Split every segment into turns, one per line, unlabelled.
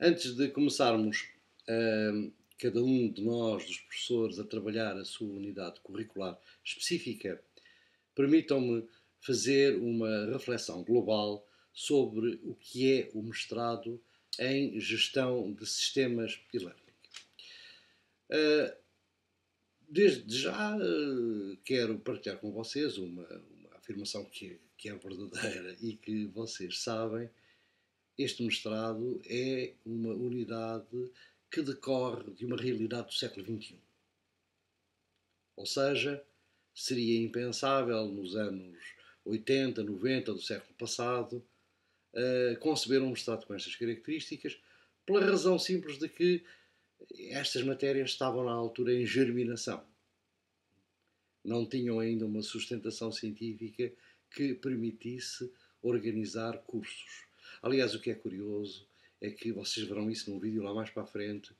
Antes de começarmos, uh, cada um de nós, dos professores, a trabalhar a sua unidade curricular específica, permitam-me fazer uma reflexão global sobre o que é o mestrado em gestão de sistemas e learning. Uh, desde já uh, quero partilhar com vocês uma, uma afirmação que, que é verdadeira e que vocês sabem, este mestrado é uma unidade que decorre de uma realidade do século XXI. Ou seja, seria impensável nos anos 80, 90 do século passado uh, conceber um mestrado com estas características, pela razão simples de que estas matérias estavam na altura em germinação. Não tinham ainda uma sustentação científica que permitisse organizar cursos. Aliás, o que é curioso é que vocês verão isso num vídeo lá mais para a frente.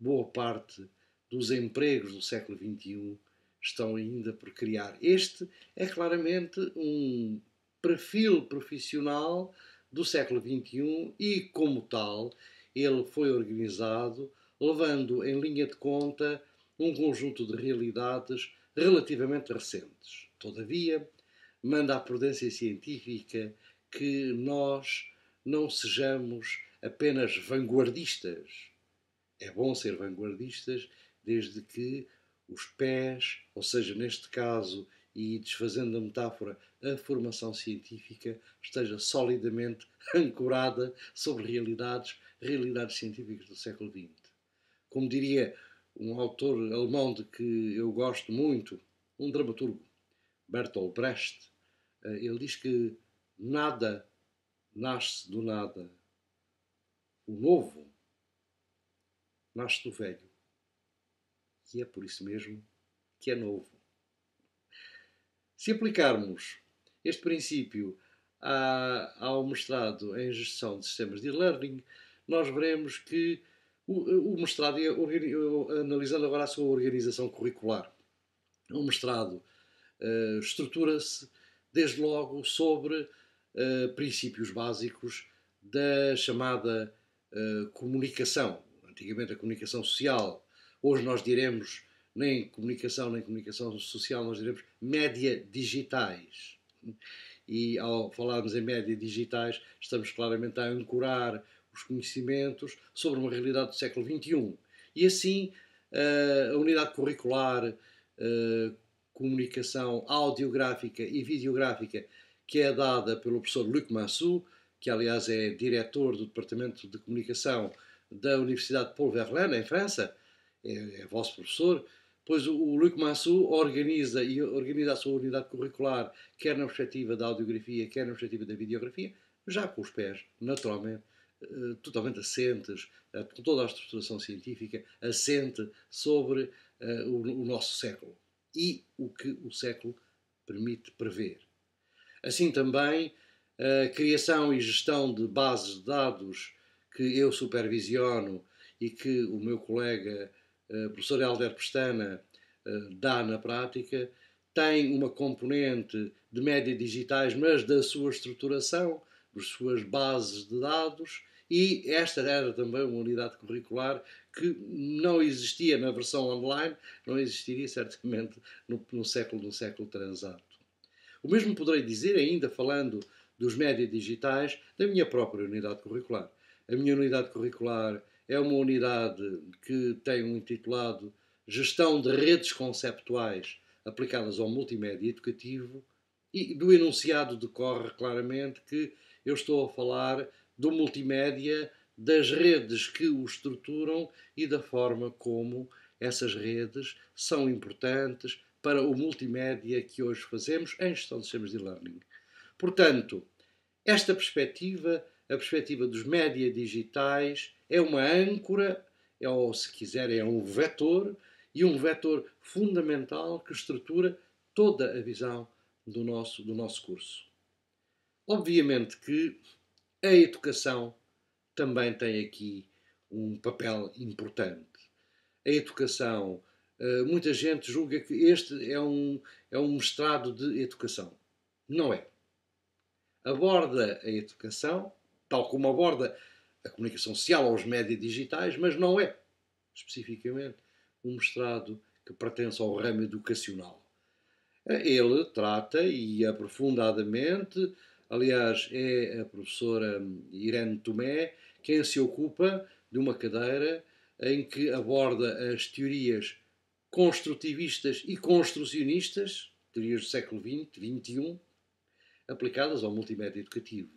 Boa parte dos empregos do século XXI estão ainda por criar. Este é claramente um perfil profissional do século XXI e, como tal, ele foi organizado levando em linha de conta um conjunto de realidades relativamente recentes. Todavia, manda a prudência científica que nós não sejamos apenas vanguardistas. É bom ser vanguardistas desde que os pés, ou seja, neste caso, e desfazendo a metáfora, a formação científica esteja solidamente ancorada sobre realidades, realidades científicas do século XX. Como diria um autor alemão de que eu gosto muito, um dramaturgo, Bertolt Brecht, eh, ele diz que nada nasce do nada. O novo nasce do velho. E é por isso mesmo que é novo. Se aplicarmos este princípio ao mestrado em gestão de sistemas de e-learning, nós veremos que o, mestrado, analisando agora a sua organização curricular, o mestrado eh, estrutura-se desde logo sobre eh, princípios básicos da chamada uh, comunicação. Antigamente a comunicação social, hoje nós diremos nem comunicação nem comunicação social, nós diremos média digitais. E ao falarmos em média digitais, estamos claramente a ancorar os conhecimentos sobre uma realidade do século XXI. E assim, eh, a unidade curricular, comunicação audiográfica e videográfica que é dada pelo professor Luc Massou, que aliás é diretor do Departamento de Comunicação da Universidade Paul Verlaine, em França, é, é vosso professor, pois o, Luc Massou organiza e organiza a sua unidade curricular, quer na perspectiva da audiografia, quer na perspectiva da videografia, já com os pés, naturalmente, eh, totalmente assentes, eh, com toda a estruturação científica, assente sobre uh, o, o nosso século e o que o século permite prever. Assim também a criação e gestão de bases de dados que eu supervisiono e que o meu colega eh, professor Helder Pestana eh, dá na prática, tem uma componente de média digitais, mas da sua estruturação, das suas bases de dados, e esta era também uma unidade curricular que não existia na versão online, não existiria certamente no, no século, no século transato. O mesmo poderei dizer, ainda falando dos médias digitais, da minha própria unidade curricular. A minha unidade curricular é uma unidade que tem um intitulado Gestão de Redes Conceptuais aplicadas ao multimédia educativo e do enunciado decorre claramente que eu estou a falar do multimédia, das redes que o estruturam e da forma como essas redes são importantes, para o multimédia que hoje fazemos em gestão de sistemas de learning. Portanto, esta perspectiva, a perspectiva dos média digitais, é uma âncora, é, ou se quiser, é um vetor, e um vetor fundamental que estrutura toda a visão do nosso, do nosso curso. Obviamente que a educação também tem aqui um papel importante. A educação eh, muita gente julga que este é um, é um mestrado de educação. Não é. Aborda a educação, tal como aborda a comunicação social ou os médias digitais, mas não é, especificamente, um mestrado que pertence ao ramo educacional. Ele trata e aprofundadamente, aliás, é a professora Irene Tomé quem se ocupa de uma cadeira em que aborda as teorias construtivistas e construcionistas, teorias do século XX, XXI, aplicadas ao multimédia educativo.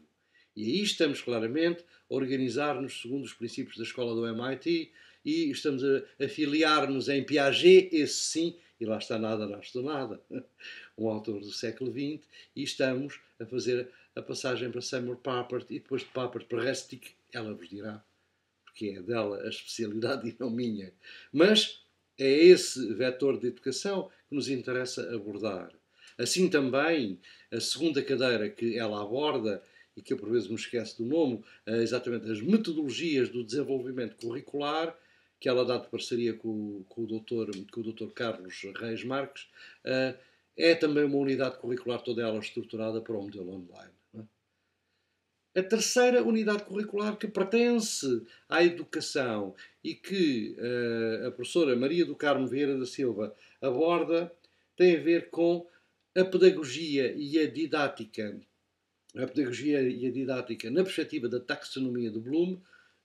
E aí estamos claramente a organizar-nos segundo os princípios da escola do MIT e estamos a afiliar-nos em Piaget, esse sim, e lá está nada, lá está nada, um autor do século XX, e estamos a fazer a passagem para Samuel Papert e depois de Papert para Restic, ela vos dirá, porque é dela a especialidade e não minha. Mas é esse vetor de educação que nos interessa abordar. Assim também, a segunda cadeira que ela aborda, e que eu por vezes me esqueço do nome, é exatamente as metodologias do desenvolvimento curricular, que ela dá de parceria com, com o, doutor, com o doutor Carlos Reis Marques, eh, é também uma unidade curricular toda ela estruturada para o modelo online. A terceira unidade curricular que pertence à educação e que uh, a professora Maria do Carmo Vieira da Silva aborda tem a ver com a pedagogia e a didática. A pedagogia e a didática, na perspectiva da taxonomia de Bloom,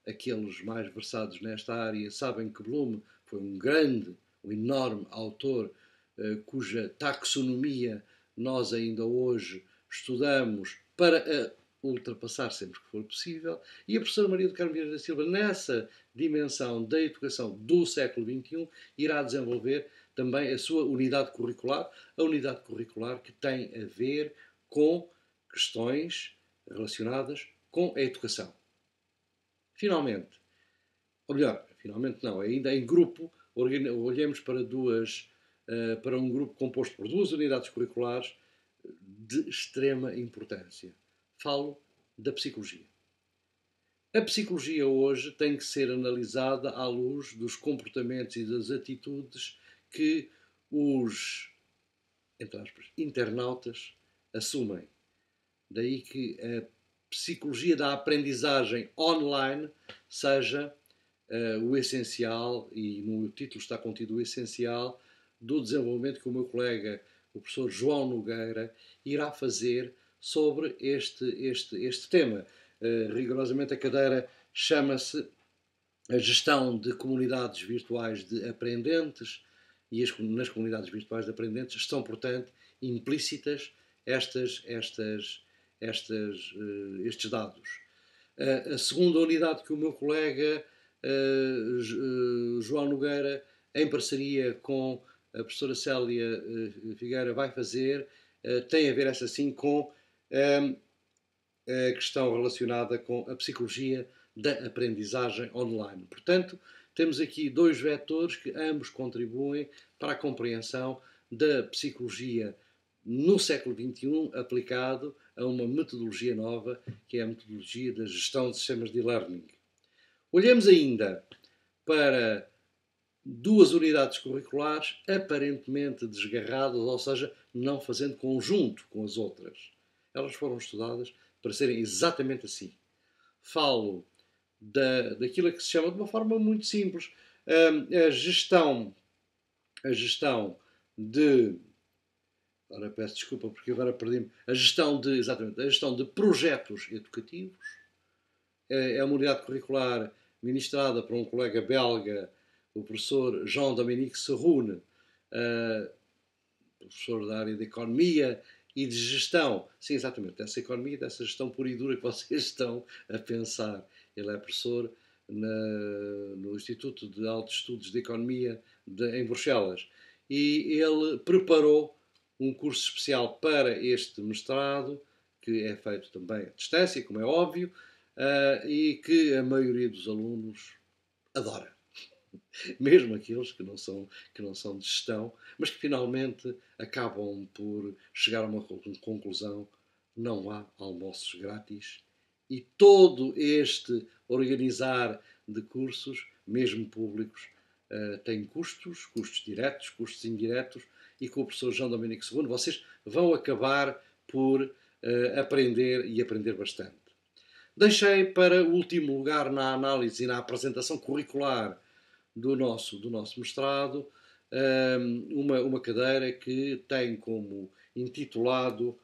aqueles mais versados nesta área sabem que Bloom foi um grande, um enorme autor uh, cuja taxonomia nós ainda hoje estudamos para a ultrapassar sempre que for possível. E a professora Maria do Carmo Vieira da Silva, nessa dimensão da educação do século XXI, irá desenvolver também a sua unidade curricular, a unidade curricular que tem a ver com questões relacionadas com a educação. Finalmente, ou melhor, finalmente não, ainda em grupo, olhemos para duas, eh, para um grupo composto por duas unidades curriculares de extrema importância falo da psicologia. A psicologia hoje tem que ser analisada à luz dos comportamentos e das atitudes que os entre aspas, internautas assumem. Daí que a psicologia da aprendizagem online seja uh, o essencial, e no título está contido o essencial, do desenvolvimento que o meu colega, o professor João Nogueira, irá fazer sobre este, este, este tema. Uh, rigorosamente, a cadeira chama-se a gestão de comunidades virtuais de aprendentes e as, nas comunidades virtuais de aprendentes estão, portanto, implícitas estas, estas, estas, uh, estes dados. Uh, a segunda unidade que o meu colega eh, João Nogueira, em parceria com a professora Célia Figueira, vai fazer tem a ver, essa sim, com a questão relacionada com a psicologia da aprendizagem online. Portanto, temos aqui dois vetores que ambos contribuem para a compreensão da psicologia no século XXI aplicado a uma metodologia nova, que é a metodologia da gestão de sistemas de learning. Olhemos ainda para duas unidades curriculares aparentemente desgarradas, ou seja, não fazendo conjunto com as outras elas foram estudadas para serem exatamente assim. Falo da, daquilo que se chama de uma forma muito simples hum, a gestão, a gestão de Ora, peço desculpa porque agora perdi-me. A gestão de, exatamente, a gestão de projetos educativos é, é uma unidade curricular ministrada por um colega belga, o professor João dominique Serrune, hum, professor da área de Economia e de gestão, sim, exatamente, dessa economia, dessa gestão pura e dura que vocês estão a pensar. Ele é professor na, no Instituto de Altos Estudos de Economia de, em Bruxelas e ele preparou um curso especial para este mestrado, que é feito também à distância, como é óbvio, uh, e que a maioria dos alunos adora. mesmo aqueles que não são que não são de gestão, mas que finalmente acabam por chegar a uma conclusão: não há almoços grátis e todo este organizar de cursos, mesmo públicos, eh, tem custos, custos diretos, custos indiretos, e com o professor João Domenico II vocês vão acabar por eh, aprender e aprender bastante. Deixei para o último lugar na análise e na apresentação curricular do nosso, do nosso mestrado ehm, uma, uma cadeira que tem como intitulado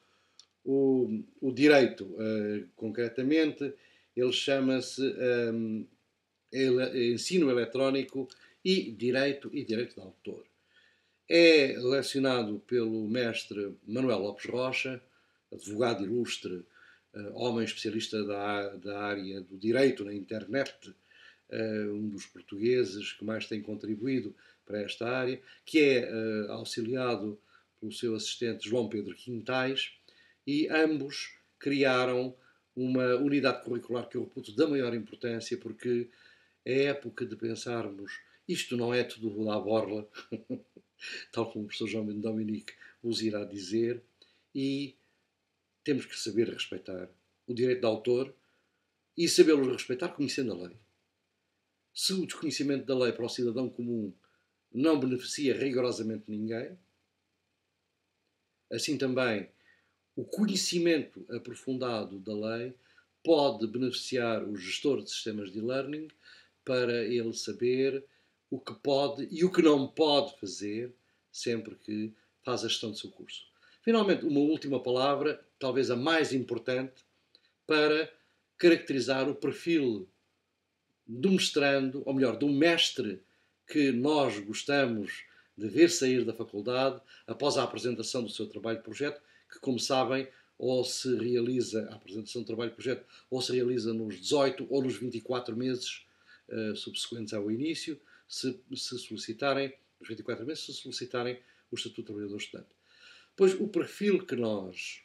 o, o direito, eh, concretamente, ele chama-se um, ehm, Ensino Eletrónico e Direito e Direito de Autor. É lecionado pelo mestre Manuel Lopes Rocha, advogado ilustre, eh, homem especialista da, da área do direito na internet eh, um dos portugueses que mais tem contribuído para esta área, que é eh, auxiliado pelo seu assistente João Pedro Quintais, e ambos criaram uma unidade curricular que eu reputo da maior importância, porque é época de pensarmos isto não é tudo da borla, tal como o professor João Dominique vos irá dizer, e temos que saber respeitar o direito de autor e sabê-lo respeitar conhecendo a lei. Se o desconhecimento da lei para o cidadão comum não beneficia rigorosamente ninguém, assim também o conhecimento aprofundado da lei pode beneficiar o gestor de sistemas de learning para ele saber o que pode e o que não pode fazer sempre que faz a gestão do seu curso. Finalmente, uma última palavra, talvez a mais importante, para caracterizar o perfil do mestrando, ou melhor, do mestre que nós gostamos de ver sair da faculdade após a apresentação do seu trabalho de projeto, que, como sabem, ou se realiza a apresentação do trabalho de projeto, ou se realiza nos 18 ou nos 24 meses uh, subsequentes ao início, se, se solicitarem, nos 24 meses, se solicitarem o Estatuto de Trabalhador Estudante. Pois o perfil que nós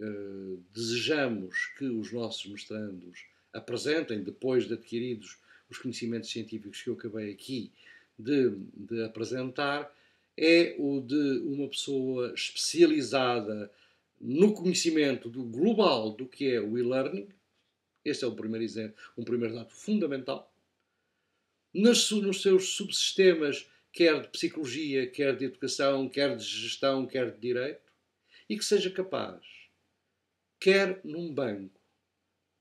uh, desejamos que os nossos mestrandos apresentem, depois de adquiridos os conhecimentos científicos que eu acabei aqui de, de apresentar, é o de uma pessoa especializada no conhecimento do global do que é o e-learning. Este é o primeiro exemplo, um primeiro dado fundamental. Nos, nos seus subsistemas, quer de psicologia, quer de educação, quer de gestão, quer de direito, e que seja capaz, quer num banco,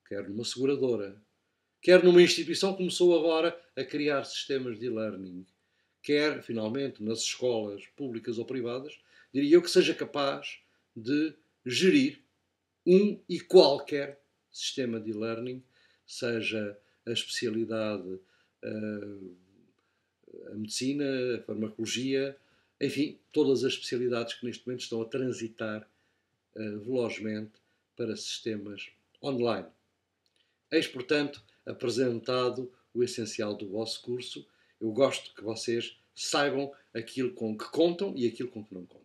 quer numa seguradora, quer numa instituição que começou agora a criar sistemas de e-learning, quer, finalmente, nas escolas públicas ou privadas, diria eu que seja capaz de gerir um e qualquer sistema de e-learning, seja a especialidade, eh, a, medicina, a farmacologia, enfim, todas as especialidades que neste momento estão a transitar eh, velozmente para sistemas online. Eis, portanto, apresentado o essencial do vosso curso. Eu gosto que vocês saibam aquilo com que contam e aquilo com que não contam.